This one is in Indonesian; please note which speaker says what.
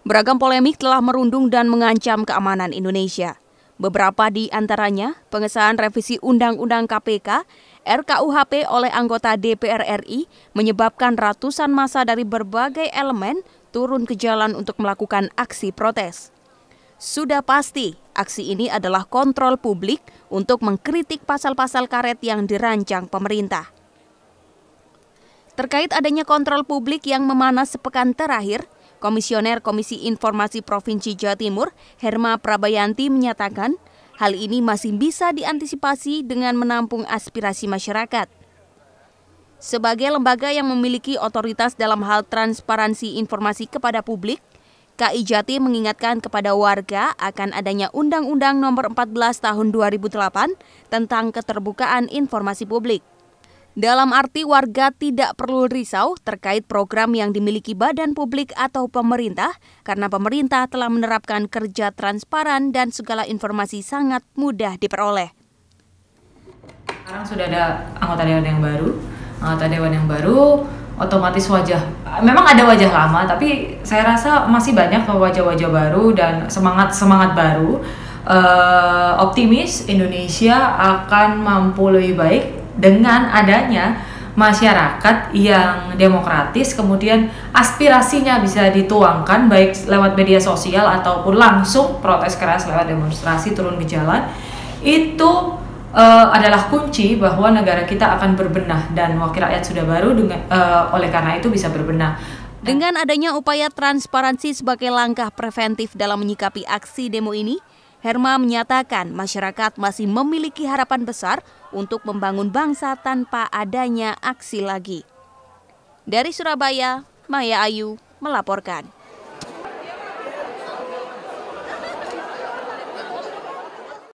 Speaker 1: Beragam polemik telah merundung dan mengancam keamanan Indonesia. Beberapa di antaranya pengesahan revisi Undang-Undang KPK, RKUHP oleh anggota DPR RI menyebabkan ratusan masa dari berbagai elemen turun ke jalan untuk melakukan aksi protes. Sudah pasti, aksi ini adalah kontrol publik untuk mengkritik pasal-pasal karet yang dirancang pemerintah. Terkait adanya kontrol publik yang memanas sepekan terakhir, Komisioner Komisi Informasi Provinsi Jawa Timur, Herma Prabayanti menyatakan, hal ini masih bisa diantisipasi dengan menampung aspirasi masyarakat. Sebagai lembaga yang memiliki otoritas dalam hal transparansi informasi kepada publik, KI Jati mengingatkan kepada warga akan adanya Undang-Undang Nomor 14 Tahun 2008 tentang keterbukaan informasi publik. Dalam arti warga tidak perlu risau terkait program yang dimiliki badan publik atau pemerintah karena pemerintah telah menerapkan kerja transparan dan segala informasi sangat mudah diperoleh.
Speaker 2: Sekarang sudah ada anggota dewan yang baru, anggota dewan yang baru otomatis wajah memang ada wajah lama tapi saya rasa masih banyak wajah-wajah baru dan semangat-semangat baru uh, optimis Indonesia akan mampu lebih baik dengan adanya masyarakat yang demokratis kemudian aspirasinya bisa dituangkan baik lewat media sosial ataupun langsung protes keras lewat demonstrasi turun ke jalan itu uh, adalah kunci bahwa negara kita akan berbenah dan wakil rakyat sudah baru dengan uh, oleh karena itu bisa berbenah dengan adanya upaya transparansi
Speaker 1: sebagai langkah preventif dalam menyikapi aksi demo ini Herma menyatakan masyarakat masih memiliki harapan besar untuk membangun bangsa tanpa adanya aksi lagi. Dari Surabaya, Maya Ayu melaporkan.